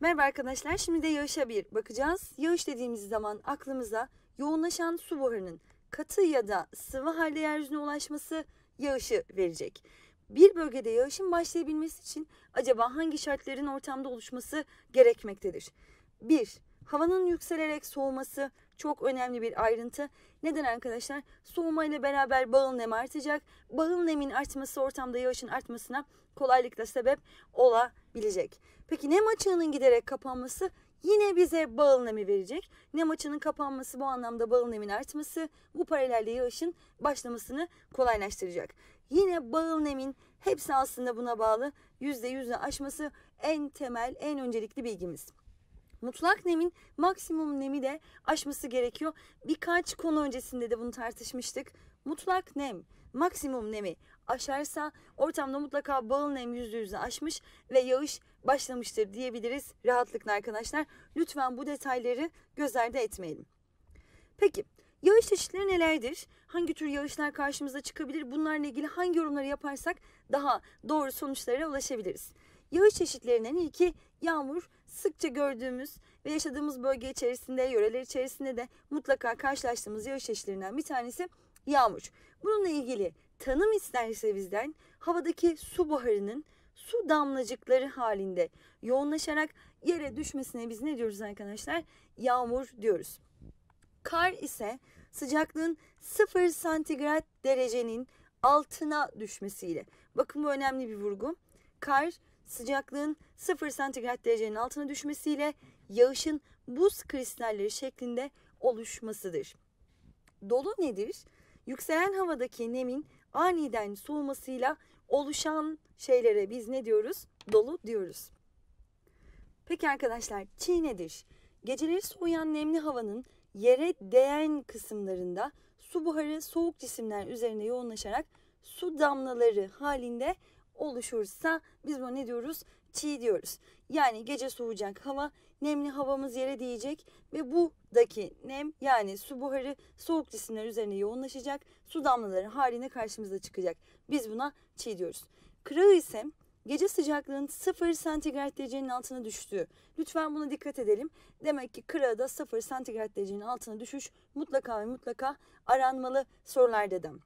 Merhaba arkadaşlar. Şimdi de yağışa bir bakacağız. Yağış dediğimiz zaman aklımıza yoğunlaşan su buharının katı ya da sıvı halde yeryüzüne ulaşması yağışı verecek. Bir bölgede yağışın başlayabilmesi için acaba hangi şartların ortamda oluşması gerekmektedir? 1. Havanın yükselerek soğuması çok önemli bir ayrıntı. Neden arkadaşlar? Soğuma ile beraber bağıl nem artacak. Bağıl nemin artması ortamda yağışın artmasına kolaylıkla sebep olabilecek. Peki nem açığının giderek kapanması yine bize bağıl nemi verecek. Nem açının kapanması bu anlamda bağıl nemin artması bu paralelde yağışın başlamasını kolaylaştıracak. Yine bağıl nemin hepsi aslında buna bağlı %100'ü aşması en temel, en öncelikli bilgimiz. Mutlak nemin maksimum nemi de aşması gerekiyor. Birkaç konu öncesinde de bunu tartışmıştık. Mutlak nem, maksimum nemi aşarsa ortamda mutlaka bağıl nem %100'ü aşmış ve yağış başlamıştır diyebiliriz rahatlıkla arkadaşlar. Lütfen bu detayları göz ardı etmeyelim. Peki Yağış çeşitleri nelerdir? Hangi tür yağışlar karşımıza çıkabilir? Bunlarla ilgili hangi yorumları yaparsak daha doğru sonuçlara ulaşabiliriz? Yağış çeşitlerinden ilki yağmur sıkça gördüğümüz ve yaşadığımız bölge içerisinde, yöreler içerisinde de mutlaka karşılaştığımız yağış çeşitlerinden bir tanesi yağmur. Bununla ilgili tanım isterse bizden havadaki su buharının su damlacıkları halinde yoğunlaşarak yere düşmesine biz ne diyoruz arkadaşlar? Yağmur diyoruz. Kar ise sıcaklığın 0 santigrat derecenin altına düşmesiyle. Bakın bu önemli bir vurgu kar sıcaklığın 0 santigrat derecenin altına düşmesiyle yağışın buz kristalleri şeklinde oluşmasıdır. Dolu nedir? Yükselen havadaki nemin aniden soğumasıyla oluşan şeylere biz ne diyoruz? Dolu diyoruz. Peki arkadaşlar çiğ nedir? Geceleri soğuyan nemli havanın yere değen kısımlarında su buharı soğuk cisimler üzerine yoğunlaşarak su damlaları halinde oluşursa biz buna ne diyoruz? Çiğ diyoruz. Yani gece soğuyacak hava, nemli havamız yere değecek ve buradaki nem yani su buharı soğuk cisimler üzerine yoğunlaşacak. Su damlaları haline karşımıza çıkacak. Biz buna çiğ diyoruz. Kırağı ise gece sıcaklığın 0 santigrat derecenin altına düştüğü. Lütfen buna dikkat edelim. Demek ki kırada 0 santigrat derecenin altına düşüş mutlaka ve mutlaka aranmalı sorular dedim.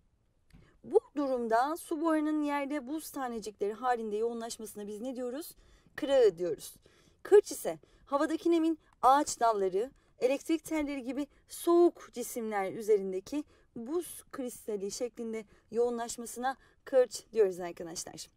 Bu durumda su buharının yerde buz tanecikleri halinde yoğunlaşmasına biz ne diyoruz? Kırağı diyoruz. Kırç ise havadaki nemin ağaç dalları, elektrik telleri gibi soğuk cisimler üzerindeki buz kristali şeklinde yoğunlaşmasına kırç diyoruz arkadaşlar.